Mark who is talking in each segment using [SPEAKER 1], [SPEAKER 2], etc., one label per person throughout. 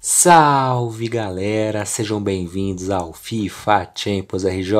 [SPEAKER 1] Salve galera, sejam bem-vindos ao FIFA Champions RJ.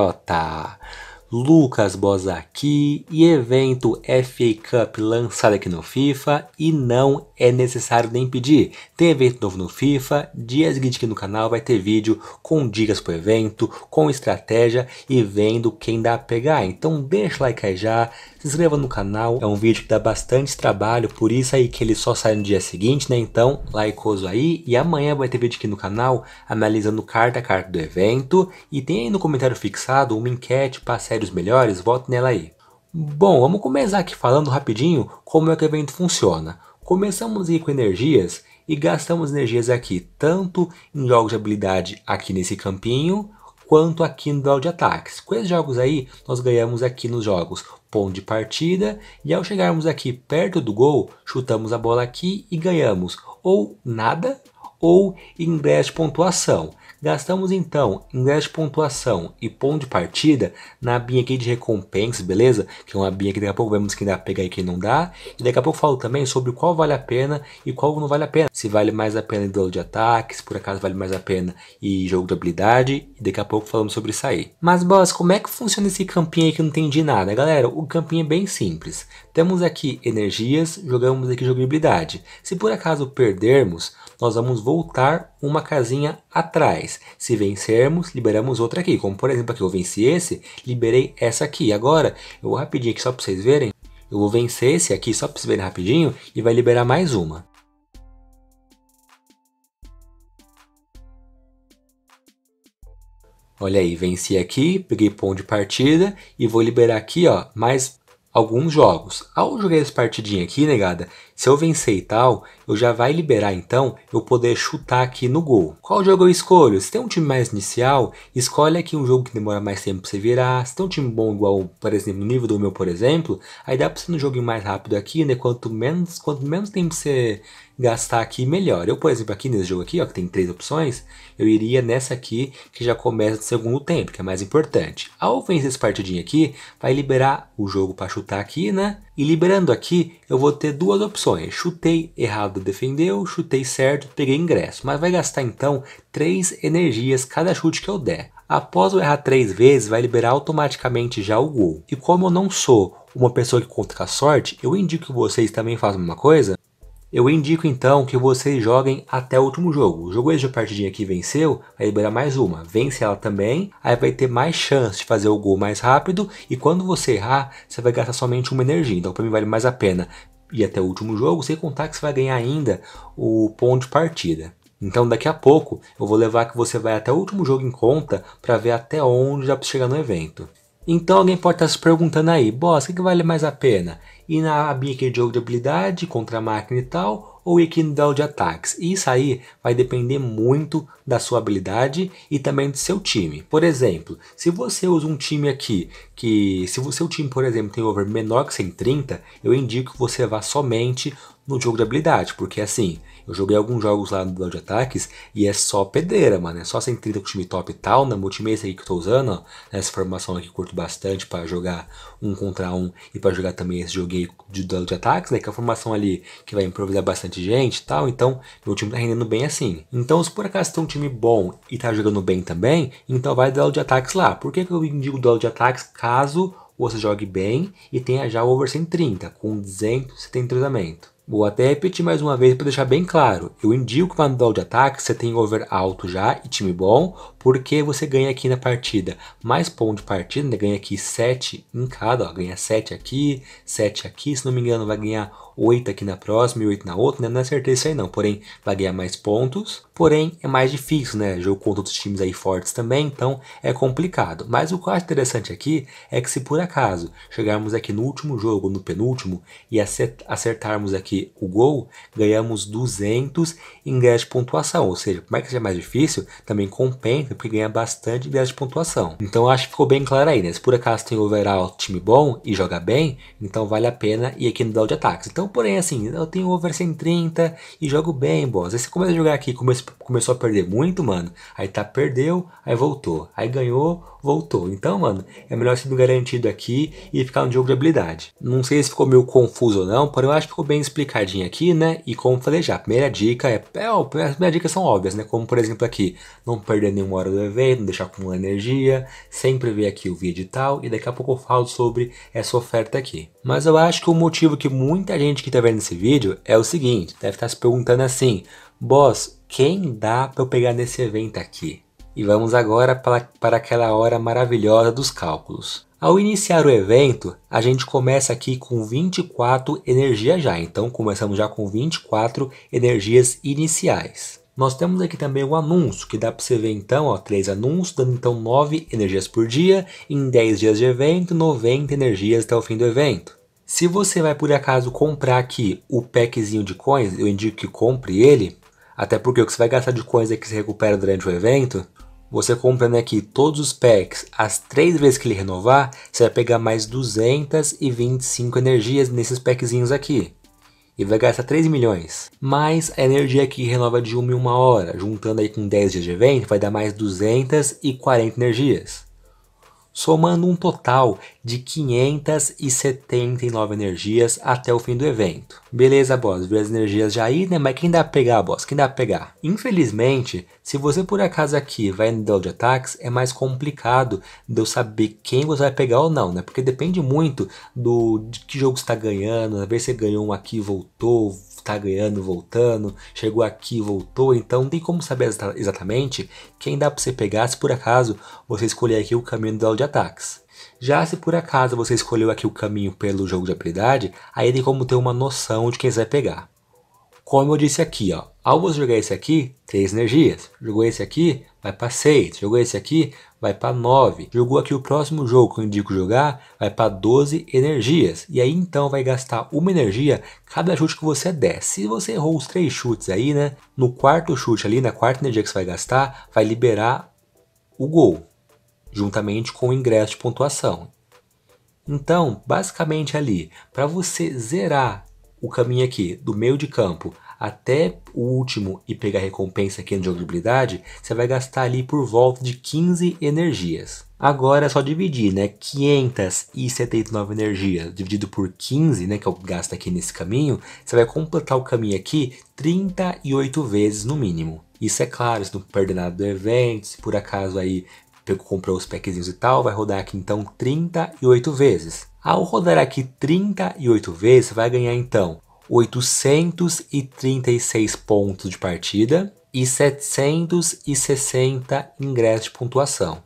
[SPEAKER 1] Lucas aqui e evento FA Cup lançado aqui no FIFA e não é necessário nem pedir. Tem evento novo no FIFA, dia seguinte aqui no canal vai ter vídeo com dicas pro evento, com estratégia e vendo quem dá a pegar. Então deixa o like aí já, se inscreva no canal, é um vídeo que dá bastante trabalho, por isso aí que ele só sai no dia seguinte, né? Então, likeoso aí e amanhã vai ter vídeo aqui no canal analisando carta a carta do evento e tem aí no comentário fixado uma enquete para a série os melhores, vote nela aí. Bom, vamos começar aqui falando rapidinho como é que o evento funciona. Começamos aqui com energias e gastamos energias aqui tanto em jogos de habilidade aqui nesse campinho, quanto aqui no duelo de ataques. Com esses jogos aí, nós ganhamos aqui nos jogos ponto de partida e ao chegarmos aqui perto do gol, chutamos a bola aqui e ganhamos ou nada ou ingresso de pontuação. Gastamos então ingresso de pontuação e ponto de partida na abinha aqui de recompensas, beleza? Que é uma abinha que daqui a pouco vemos quem dá pega e quem não dá. E daqui a pouco falo também sobre qual vale a pena e qual não vale a pena. Se vale mais a pena em duelo de ataques, por acaso vale mais a pena e jogo de habilidade. E daqui a pouco falamos sobre isso aí. Mas boss, como é que funciona esse campinho aí que eu não entendi nada? Galera, o campinho é bem simples. Temos aqui energias, jogamos aqui jogabilidade. Se por acaso perdermos, nós vamos voltar uma casinha atrás reais. Se vencermos, liberamos outra aqui. Como por exemplo aqui eu venci esse, liberei essa aqui. Agora, eu vou rapidinho aqui só para vocês verem. Eu vou vencer esse aqui só para vocês verem rapidinho e vai liberar mais uma. Olha aí, venci aqui, peguei ponto de partida e vou liberar aqui ó, mais alguns jogos. Ao ah, jogar joguei essa partidinha aqui, negada. Se eu vencer e tal, eu já vai liberar então eu poder chutar aqui no gol. Qual jogo eu escolho? Se tem um time mais inicial, escolhe aqui um jogo que demora mais tempo pra você virar. Se tem um time bom igual, por exemplo, no nível do meu, por exemplo, aí dá pra você no jogo joguinho mais rápido aqui, né? Quanto menos, quanto menos tempo você gastar aqui melhor. Eu, por exemplo, aqui nesse jogo aqui, ó, que tem três opções, eu iria nessa aqui que já começa do segundo tempo, que é mais importante. Ao vencer esse partidinho aqui, vai liberar o jogo para chutar aqui, né? E liberando aqui, eu vou ter duas opções. Chutei errado, defendeu. Chutei certo, peguei ingresso. Mas vai gastar então três energias cada chute que eu der. Após eu errar três vezes, vai liberar automaticamente já o gol. E como eu não sou uma pessoa que conta com a sorte, eu indico que vocês também façam uma coisa. Eu indico então que vocês joguem até o último jogo. Jogou essa partidinha que venceu, vai liberar mais uma. Vence ela também, aí vai ter mais chance de fazer o gol mais rápido. E quando você errar, você vai gastar somente uma energia. Então, para mim, vale mais a pena ir até o último jogo, sem contar que você vai ganhar ainda o ponto de partida. Então daqui a pouco eu vou levar que você vai até o último jogo em conta para ver até onde já chegar no evento. Então alguém pode estar tá se perguntando aí, boss, o que, que vale mais a pena? e na abinha de jogo de habilidade contra a máquina e tal, ou equidão de ataques. E isso aí vai depender muito da sua habilidade e também do seu time. Por exemplo, se você usa um time aqui que, se o seu time, por exemplo, tem over menor que 130, eu indico que você vá somente no jogo de habilidade, porque assim, eu joguei alguns jogos lá no de ataques e é só pedeira, mano, é só 130 com time top e tal, na multimeia aqui que eu tô usando, ó, né, essa formação aqui eu curto bastante para jogar um contra um e para jogar também esse joguei de duelo de ataques, né, que é a formação ali que vai improvisar bastante gente e tal, então meu time tá rendendo bem assim. Então se por acaso tem um time bom e tá jogando bem também, então vai duelo de ataques lá. Por que, que eu indico duelo de ataques caso você jogue bem e tenha já o over 130 com 200 de treinamento? Vou até repetir mais uma vez para deixar bem claro. Eu indico que manual de ataque você tem over alto já e time bom, porque você ganha aqui na partida mais ponto de partida, né? ganha aqui 7 em cada, ó, ganha 7 aqui, 7 aqui, se não me engano vai ganhar 8 aqui na próxima e 8 na outra, né? não é certeza isso aí não, porém vai ganhar mais pontos, porém é mais difícil, né, jogo contra outros times aí fortes também, então é complicado, mas o que eu acho interessante aqui é que se por acaso chegarmos aqui no último jogo, no penúltimo, e acertarmos aqui o gol, ganhamos 200 ingressos de pontuação, ou seja, como é que seja mais difícil, também compensa porque ganha bastante viés de pontuação. Então acho que ficou bem claro aí, né? Se por acaso tem overall time bom e joga bem, então vale a pena ir aqui no down de ataques. Então, porém, assim, eu tenho over 130 e jogo bem, boss. Aí você começa a jogar aqui, come começou a perder muito, mano. Aí tá, perdeu, aí voltou. Aí ganhou, voltou. Então, mano, é melhor ser garantido aqui e ficar no jogo de habilidade. Não sei se ficou meio confuso ou não, porém eu acho que ficou bem explicadinho aqui, né? E como falei já, a primeira dica é. é as minhas dicas são óbvias, né? Como por exemplo aqui, não perder nenhuma hora do evento, deixar acumulando energia, sempre ver aqui o vídeo e tal, e daqui a pouco eu falo sobre essa oferta aqui. Mas eu acho que o motivo que muita gente que está vendo esse vídeo é o seguinte, deve estar tá se perguntando assim, Boss, quem dá para eu pegar nesse evento aqui? E vamos agora para, para aquela hora maravilhosa dos cálculos. Ao iniciar o evento, a gente começa aqui com 24 energias já, então começamos já com 24 energias iniciais. Nós temos aqui também o anúncio, que dá para você ver então, ó, três anúncios, dando então 9 energias por dia, em 10 dias de evento, 90 energias até o fim do evento. Se você vai por acaso comprar aqui o packzinho de coins, eu indico que compre ele, até porque o que você vai gastar de coins é que se recupera durante o evento. Você comprando aqui todos os packs, as três vezes que ele renovar, você vai pegar mais 225 energias nesses packzinhos aqui e vai gastar 3 milhões. Mais a energia que renova de 1 em 1 hora, juntando aí com 10 dias de evento, vai dar mais 240 energias somando um total de 579 energias até o fim do evento. Beleza, boss, viu as energias já aí, né? Mas quem dá pra pegar, boss? Quem dá pra pegar? Infelizmente, se você por acaso aqui vai no duel de ataques, é mais complicado de eu saber quem você vai pegar ou não, né? Porque depende muito do de que jogo está ganhando, às né? ver você ganhou um aqui voltou, tá ganhando, voltando, chegou aqui, voltou, então não tem como saber exatamente quem dá para você pegar se por acaso você escolher aqui o caminho do de ataques. Já se por acaso você escolheu aqui o caminho pelo jogo de habilidade, aí tem como ter uma noção de quem você vai pegar. Como eu disse aqui, ó, ao você jogar esse aqui, 3 energias. Jogou esse aqui, vai para 6. Jogou esse aqui, vai para 9. Jogou aqui o próximo jogo que eu indico jogar, vai para 12 energias. E aí então vai gastar uma energia cada chute que você der. Se você errou os três chutes aí, né? No quarto chute ali, na quarta energia que você vai gastar, vai liberar o gol juntamente com o ingresso de pontuação. Então, basicamente ali, para você zerar o caminho aqui do meio de campo até o último e pegar recompensa aqui no jogo de habilidade, você vai gastar ali por volta de 15 energias. Agora é só dividir, né? 579 energias dividido por 15, né? Que eu gasto aqui nesse caminho, você vai completar o caminho aqui 38 vezes no mínimo. Isso é claro, se não perder nada do evento, se por acaso aí pegou, comprou os packzinhos e tal, vai rodar aqui então 38 vezes. Ao rodar aqui 38 vezes, você vai ganhar então 836 pontos de partida e 760 ingressos de pontuação.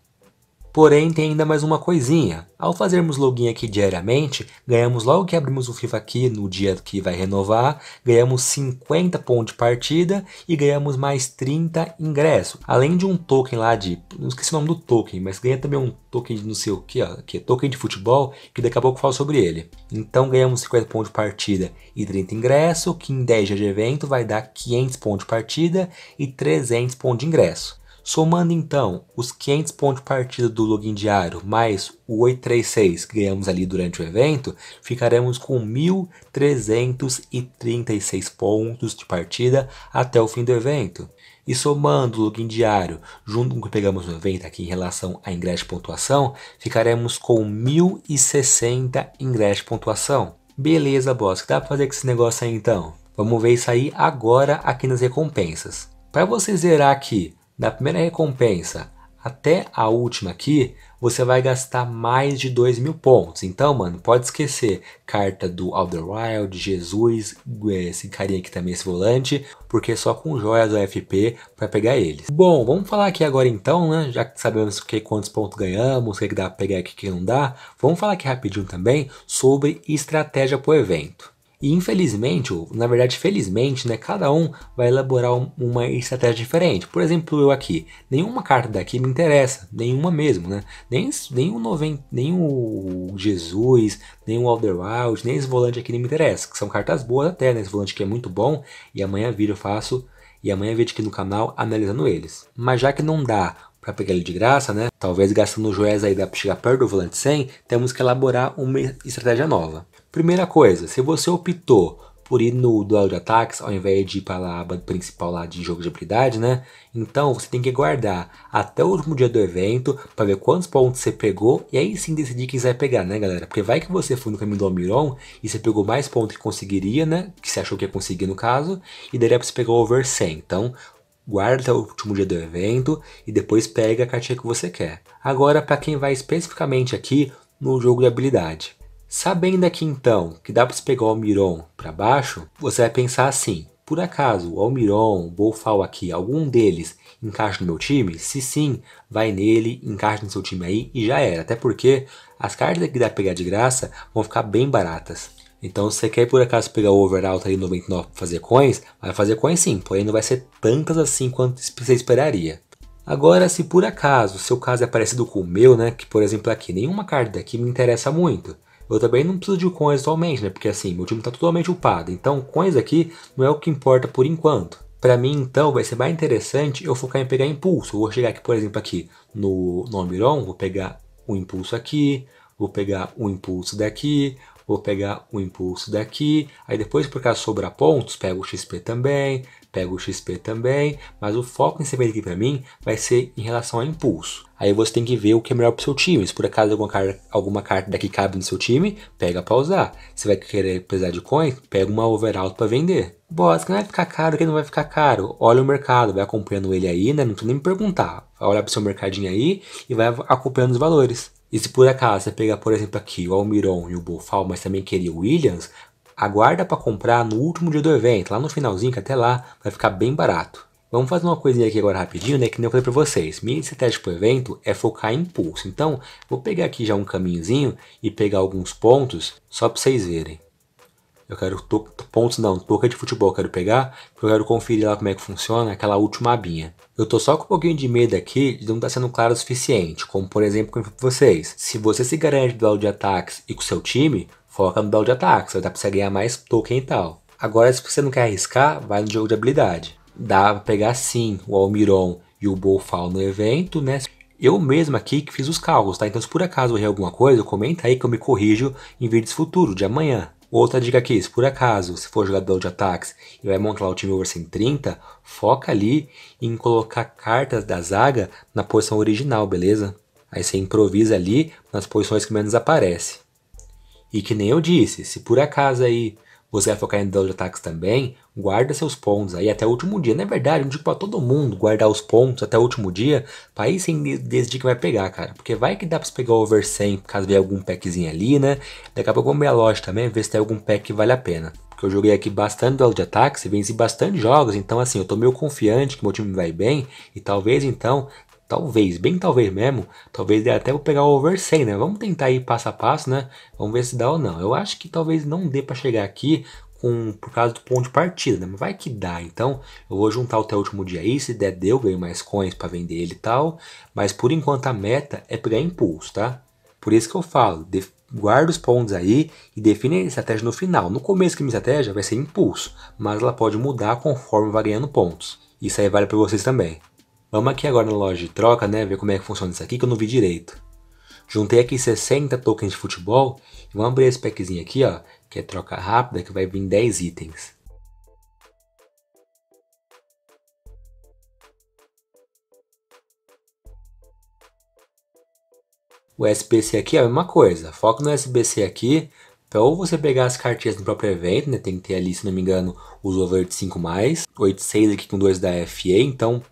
[SPEAKER 1] Porém, tem ainda mais uma coisinha. Ao fazermos login aqui diariamente, ganhamos logo que abrimos o FIFA aqui no dia que vai renovar, ganhamos 50 pontos de partida e ganhamos mais 30 ingressos. Além de um token lá de, não esqueci o nome do token, mas ganha também um token de não sei o que, ó, que é token de futebol, que daqui a pouco eu falo sobre ele. Então ganhamos 50 pontos de partida e 30 ingressos, que em 10 dias de evento vai dar 500 pontos de partida e 300 pontos de ingresso. Somando então os 500 pontos de partida do login diário mais o 836 que ganhamos ali durante o evento, ficaremos com 1.336 pontos de partida até o fim do evento. E somando o login diário junto com o que pegamos no evento aqui em relação a ingresso de pontuação, ficaremos com 1.060 ingresso de pontuação. Beleza, boss, que dá para fazer com esse negócio aí então? Vamos ver isso aí agora aqui nas recompensas. Para você zerar aqui da primeira recompensa até a última aqui, você vai gastar mais de 2 mil pontos. Então, mano, pode esquecer carta do Alder Wild, Jesus, é, esse carinha aqui também, esse volante, porque só com joias AFP para pegar eles. Bom, vamos falar aqui agora então, né? Já que sabemos que, quantos pontos ganhamos, o que, que dá para pegar e o que, não dá, vamos falar aqui rapidinho também sobre estratégia o evento. E infelizmente, ou na verdade felizmente, né, cada um vai elaborar uma estratégia diferente. Por exemplo, eu aqui, nenhuma carta daqui me interessa, nenhuma mesmo, né? Nem, nem, o, noven, nem o Jesus, nem o Alderwild, nem esse volante aqui nem me interessa, que são cartas boas até, né? Esse volante aqui é muito bom e amanhã vídeo eu faço e amanhã vídeo aqui no canal analisando eles. Mas já que não dá para pegar ele de graça, né? Talvez gastando joias aí dá para chegar perto do volante 100, temos que elaborar uma estratégia nova. Primeira coisa, se você optou por ir no duelo de ataques ao invés de ir para a aba principal lá de jogo de habilidade, né? Então você tem que guardar até o último dia do evento para ver quantos pontos você pegou e aí sim decidir quem vai pegar, né, galera? Porque vai que você foi no caminho do Almiron e você pegou mais pontos que conseguiria, né? Que você achou que ia conseguir no caso, e daria para você pegar o over 100. Então guarda até o último dia do evento e depois pega a cartinha que você quer. Agora, para quem vai especificamente aqui no jogo de habilidade. Sabendo aqui então que dá para você pegar o Almiron para baixo, você vai pensar assim: por acaso o Almiron, o Bolfal aqui, algum deles encaixa no meu time? Se sim, vai nele, encaixa no seu time aí e já era. Até porque as cartas que dá para pegar de graça vão ficar bem baratas. Então, se você quer por acaso pegar o overall aí 99 para fazer coins, vai fazer coins sim, porém não vai ser tantas assim quanto você esperaria. Agora, se por acaso o seu caso é parecido com o meu, né, que por exemplo aqui nenhuma carta daqui me interessa muito, eu também não preciso de coins atualmente, né? Porque assim, meu time está totalmente upado. Então, coins aqui não é o que importa por enquanto. Para mim, então, vai ser mais interessante eu focar em pegar impulso. Eu vou chegar aqui, por exemplo, aqui no, no Almiron, vou pegar um impulso aqui, vou pegar um impulso daqui, vou pegar um impulso daqui, aí depois por caso sobrar pontos, pego o XP também, pego o XP também, mas o foco em evento aqui para mim vai ser em relação a impulso. Aí você tem que ver o que é melhor pro seu time. Se por acaso alguma, car alguma carta daqui cabe no seu time, pega pra usar. Se vai querer precisar de coins, pega uma overall para vender. Boss, que não vai ficar caro, que não vai ficar caro. Olha o mercado, vai acompanhando ele aí, né? Não precisa nem me perguntar. Vai olhar pro seu mercadinho aí e vai acompanhando os valores. E se por acaso você pegar, por exemplo, aqui o Almiron e o Bofal, mas também queria o Williams, Aguarda para comprar no último dia do evento, lá no finalzinho, que até lá vai ficar bem barato. Vamos fazer uma coisinha aqui agora rapidinho, né? Que nem eu falei para vocês. Minha estratégia para o evento é focar em impulso. Então, vou pegar aqui já um caminhozinho e pegar alguns pontos só para vocês verem. Eu quero to, pontos não, touca de futebol eu quero pegar, porque eu quero conferir lá como é que funciona aquela última abinha. Eu tô só com um pouquinho de medo aqui de não estar tá sendo claro o suficiente, como por exemplo eu para vocês. Se você se garante do áudio de ataques e com seu time, foca no balde de ataque, você vai dar pra você ganhar mais token e tal. Agora, se você não quer arriscar, vai no jogo de habilidade. Dá pra pegar sim o Almiron e o Bolfal no evento, né? Eu mesmo aqui que fiz os cálculos, tá? Então se por acaso eu errei alguma coisa, comenta aí que eu me corrijo em vídeos futuros, de amanhã. Outra dica aqui, se por acaso se for jogador de ataques e vai montar o time over 130, foca ali em colocar cartas da zaga na posição original, beleza? Aí você improvisa ali nas posições que menos aparece. E que nem eu disse, se por acaso aí você vai focar em double ataques também, guarda seus pontos aí até o último dia. Não é verdade, eu digo pra todo mundo guardar os pontos até o último dia, pra aí sim decidir que vai pegar, cara. Porque vai que dá pra você pegar o over 100, caso veja algum packzinho ali, né? Daqui a pouco vamos ver a loja também, ver se tem algum pack que vale a pena. Porque eu joguei aqui bastante duelo de ataques e venci bastante jogos, então assim, eu tô meio confiante que meu time vai bem e talvez então Talvez, bem talvez mesmo. Talvez dê até vou pegar o over 100, né? Vamos tentar ir passo a passo, né? Vamos ver se dá ou não. Eu acho que talvez não dê para chegar aqui com, por causa do ponto de partida, né? Mas vai que dá. Então, eu vou juntar até o último dia aí. Se der, deu. Ganho mais coins para vender ele e tal. Mas por enquanto a meta é pegar impulso, tá? Por isso que eu falo, guarda os pontos aí e define a estratégia no final. No começo que minha estratégia vai ser impulso, mas ela pode mudar conforme ganhando pontos. Isso aí vale para vocês também. Vamos aqui agora na loja de troca, né? Ver como é que funciona isso aqui que eu não vi direito. Juntei aqui 60 tokens de futebol. E vamos abrir esse packzinho aqui, ó. Que é troca rápida, que vai vir 10 itens. O SBC aqui é a mesma coisa. Foco no SBC aqui. Pra ou você pegar as cartinhas do próprio evento, né? Tem que ter ali, se não me engano, os over de 5+, 8-6 aqui com 2 da FA. Então,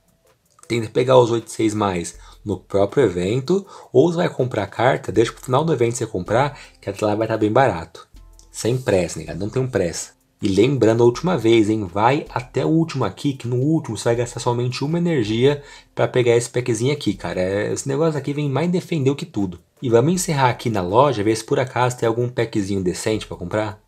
[SPEAKER 1] tenta pegar os 86 mais no próprio evento, ou você vai comprar a carta, deixa pro final do evento você comprar, que até lá vai estar tá bem barato. Sem pressa, né, não tem pressa. E lembrando a última vez, hein, vai até o último aqui, que no último você vai gastar somente uma energia para pegar esse packzinho aqui, cara. É, esse negócio aqui vem mais defender o que tudo. E vamos encerrar aqui na loja, ver se por acaso tem algum packzinho decente para comprar.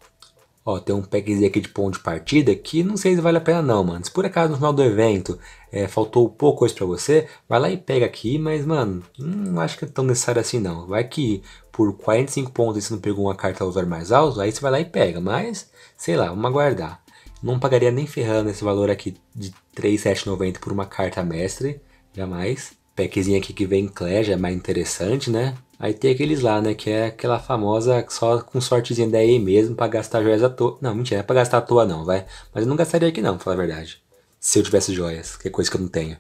[SPEAKER 1] Ó, tem um packzinho aqui de ponto de partida que não sei se vale a pena não, mano. Se por acaso no final do evento é, faltou pouco coisa pra você, vai lá e pega aqui, mas, mano, não acho que é tão necessário assim não. Vai que por 45 pontos você não pegou uma carta ao mais alto, aí você vai lá e pega, mas, sei lá, vamos aguardar. Não pagaria nem ferrando esse valor aqui de 3,790 por uma carta mestre, jamais packzinho aqui que vem Clash já é mais interessante, né? Aí tem aqueles lá, né? Que é aquela famosa só com sortezinha da EA mesmo pra gastar joias à toa. Não, mentira, é pra gastar à toa não, vai. Mas eu não gastaria aqui não, pra falar a verdade. Se eu tivesse joias, que é coisa que eu não tenho.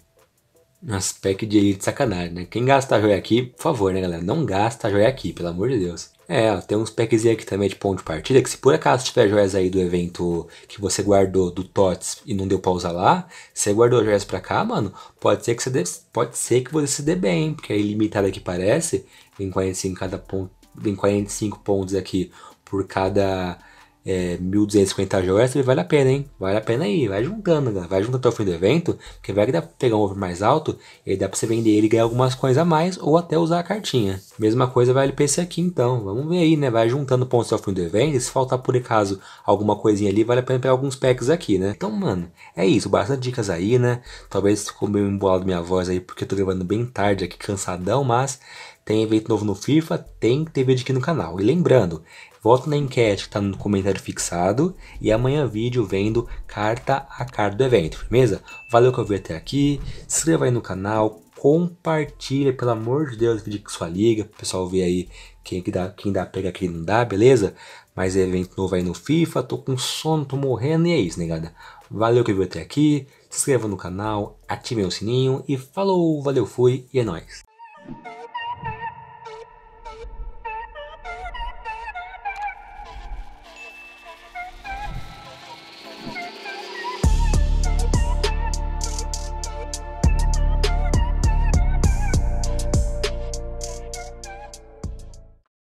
[SPEAKER 1] Nossa, pack de elite sacanagem, né? Quem gasta joia aqui, por favor, né, galera? Não gasta joia aqui, pelo amor de Deus. É, tem uns packs aqui também de ponto de partida, que se por acaso tiver joias aí do evento que você guardou do TOTS e não deu pra usar lá, você guardou joias pra cá, mano, pode ser que você, dê, pode ser que você se dê bem, porque é ilimitado aqui parece, em 45 cada ponto, em 45 pontos aqui por cada é, 1.250 joias, vale a pena, hein? Vale a pena aí, vai juntando, né? vai juntando até o fim do evento, que vai que dá pegar um over mais alto, e dá pra você vender ele e ganhar algumas coisas a mais, ou até usar a cartinha. Mesma coisa vale pra esse aqui, então. Vamos ver aí, né? Vai juntando pontos até o fim do evento, e se faltar por acaso alguma coisinha ali, vale a pena pegar alguns packs aqui, né? Então, mano, é isso, bastante dicas aí, né? Talvez ficou meio embolado minha voz aí, porque eu tô gravando bem tarde aqui, cansadão, mas tem evento novo no FIFA, tem TV aqui no canal. E lembrando, Voto na enquete que está no comentário fixado e amanhã vídeo vendo carta a carta do evento, firmeza? Valeu que eu vi até aqui, se inscreva aí no canal, compartilha, pelo amor de Deus, o vídeo com sua liga, o pessoal ver aí quem, que dá, quem dá pega, quem não dá, beleza? Mais evento novo aí no FIFA, tô com sono, tô morrendo e é isso, negada. Valeu que viu até aqui, se inscreva no canal, ative o sininho e falou, valeu, fui e é nóis.